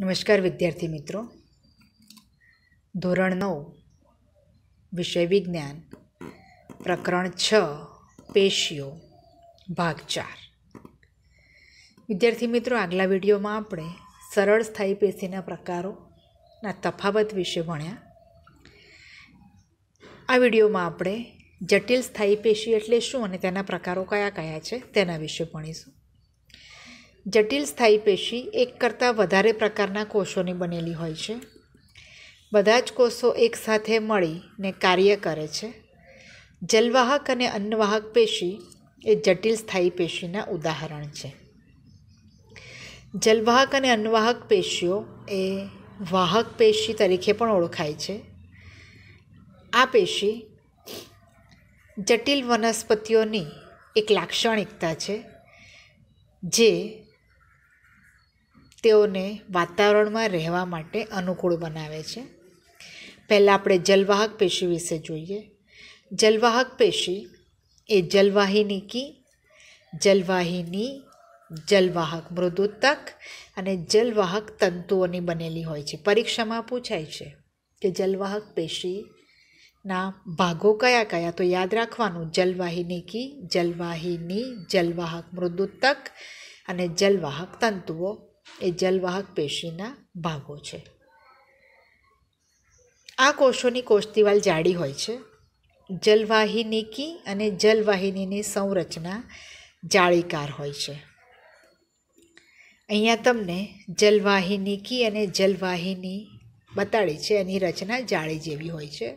નમસ્કાર વિદ્યાર્થી મિત્રો ધોરણ નવ વિષય વિજ્ઞાન પ્રકરણ છ પેશીઓ ભાગ ચાર વિદ્યાર્થી મિત્રો આગલા વિડીયોમાં આપણે સરળ સ્થાયી પેશીના પ્રકારોના તફાવત વિશે ભણ્યા આ વિડીયોમાં આપણે જટિલ સ્થાયી પેશી એટલે શું અને તેના પ્રકારો કયા કયા છે તેના વિશે ભણીશું જટિલ સ્થાયી પેશી એક કરતાં વધારે પ્રકારના કોષોની બનેલી હોય છે બધા જ કોષો એકસાથે મળીને કાર્ય કરે છે જલવાહક અને અન્નવાહક પેશી એ જટિલ સ્થાયી પેશીના ઉદાહરણ છે જલવાહક અને અન્નવાહક પેશીઓ એ વાહક પેશી તરીકે પણ ઓળખાય છે આ પેશી જટિલ વનસ્પતિઓની એક લાક્ષણિકતા છે જે તેઓને વાતાવરણમાં રહેવા માટે અનુકૂળ બનાવે છે પહેલાં આપણે જલવાહક પેશી વિશે જોઈએ જલવાહક પેશી એ જલવાહિનીકી જલવાહિની જલવાહક મૃદુતક અને જલવાહક તંતુઓની બનેલી હોય છે પરીક્ષામાં પૂછાય છે કે જલવાહક પેશીના ભાગો કયા કયા તો યાદ રાખવાનું જલવાહિનીકી જલવાહિની જલવાહક મૃદુતક અને જલવાહક તંતુઓ એ જલવાહક પેશીના ભાગો છે આ કોષોની કોષદિવાલ જાડી હોય છે જલવાહિનીકી અને જલવાહિનીની સંરચના જાળીકાર હોય છે અહીંયા તમને જલવાહિનીકી અને જલવાહિની બતાડી છે એની રચના જાળી જેવી હોય છે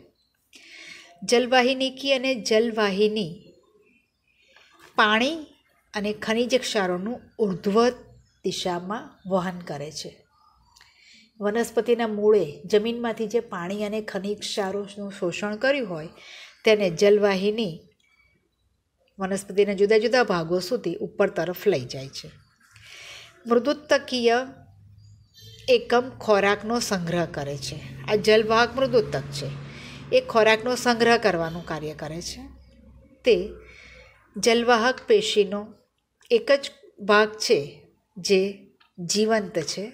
જલવાહિનીકી અને જલવાહિની પાણી અને ખનિજ ક્ષારોનું ઉર્ધ્વ દિશામાં વહન કરે છે વનસ્પતિના મૂળે જમીનમાંથી જે પાણી અને ખનિજ ક્ષારોનું શોષણ કર્યું હોય તેને જલવાહિની વનસ્પતિના જુદા જુદા ભાગો સુધી ઉપર તરફ લઈ જાય છે મૃદુત્તકીય એકમ ખોરાકનો સંગ્રહ કરે છે આ જલવાહક મૃદુત્તક છે એ ખોરાકનો સંગ્રહ કરવાનું કાર્ય કરે છે તે જલવાહક પેશીનો એક જ ભાગ છે જે જીવંત છે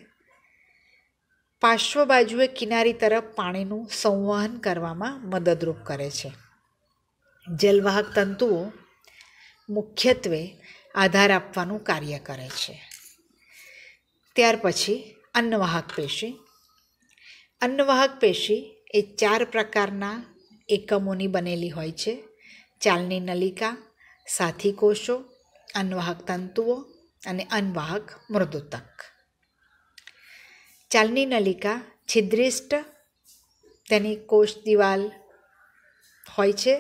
પાર્શ્વ બાજુએ કિનારી તરફ પાણીનું સંવહન કરવામાં મદદરૂપ કરે છે જલવાહક તંતુઓ મુખ્યત્વે આધાર આપવાનું કાર્ય કરે છે ત્યાર પછી અન્નવાહક પેશી અન્નવાહક પેશી એ ચાર પ્રકારના એકમોની બનેલી હોય છે ચાલની નલિકા સાથી કોષો અન્નવાહક તંતુઓ અને અનવાહક મૃદુતક ચાલની નલિકા છિદ્રિષ્ટ તેની કોષ દિવાલ હોય છે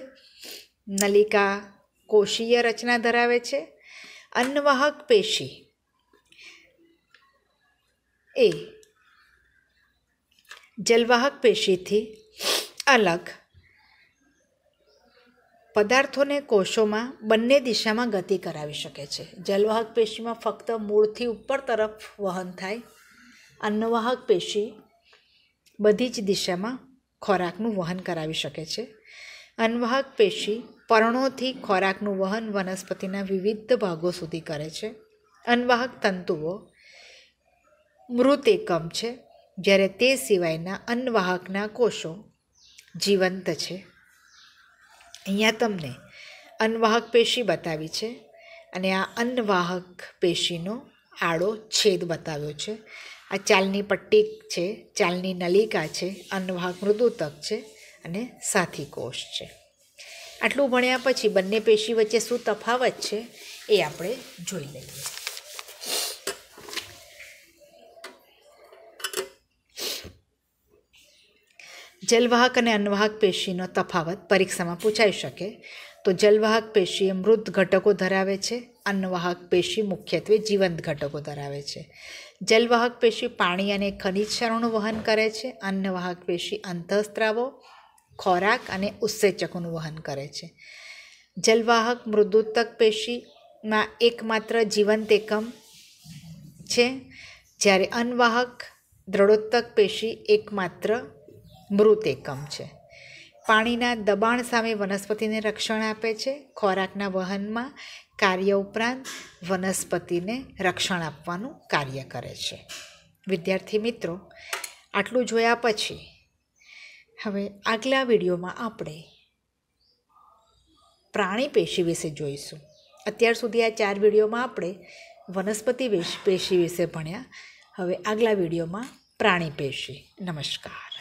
નલિકા કોષીય રચના ધરાવે છે અન્નવાહક પેશી એ જલવાહક પેશીથી અલગ પદાર્થોને કોષોમાં બંને દિશામાં ગતિ કરાવી શકે છે જલવાહક પેશીમાં ફક્ત મૂળથી ઉપર તરફ વહન થાય અન્નવાહક પેશી બધી જ દિશામાં ખોરાકનું વહન કરાવી શકે છે અન્નવાહક પેશી પર્ણોથી ખોરાકનું વહન વનસ્પતિના વિવિધ ભાગો સુધી કરે છે અન્નવાહક તંતુઓ મૃત એકમ છે જ્યારે તે સિવાયના અન્નવાહકના કોષો જીવંત છે અહીંયા તમને અન્નવાહક પેશી બતાવી છે અને આ અન્નવાહક પેશીનો આડો છેદ બતાવ્યો છે આ ચાલની પટ્ટી છે ચાલની નલિકા છે અન્નવાહક મૃદુતક છે અને સાથી કોષ છે આટલું ભણ્યા પછી બંને પેશી વચ્ચે શું તફાવત છે એ આપણે જોઈ લઈએ જલવાહક અને અન્વાહક પેશીનો તફાવત પરીક્ષામાં પૂછાઈ શકે તો જલવાહક પેશી એ મૃત ઘટકો ધરાવે છે અન્નવાહક પેશી મુખ્યત્વે જીવંત ઘટકો ધરાવે છે જલવાહક પેશી પાણી અને ખનિજ ક્ષરોનું વહન કરે છે અન્નવાહક પેશી અંતઃસ્ત્રાવો ખોરાક અને ઉત્સેચકોનું વહન કરે છે જલવાહક મૃદુતક પેશીમાં એકમાત્ર જીવંત એકમ છે જ્યારે અન્વાહક દ્રઢોત્તક પેશી એકમાત્ર મૃત એકમ છે પાણીના દબાણ સામે વનસ્પતિને રક્ષણ આપે છે ખોરાકના વહનમાં કાર્ય ઉપરાંત વનસ્પતિને રક્ષણ આપવાનું કાર્ય કરે છે વિદ્યાર્થી મિત્રો આટલું જોયા પછી હવે આગલા વિડીયોમાં આપણે પ્રાણી પેશી વિશે જોઈશું અત્યાર સુધી આ ચાર વિડીયોમાં આપણે વનસ્પતિ પેશી વિશે ભણ્યા હવે આગલા વિડીયોમાં પ્રાણી પેશી નમસ્કાર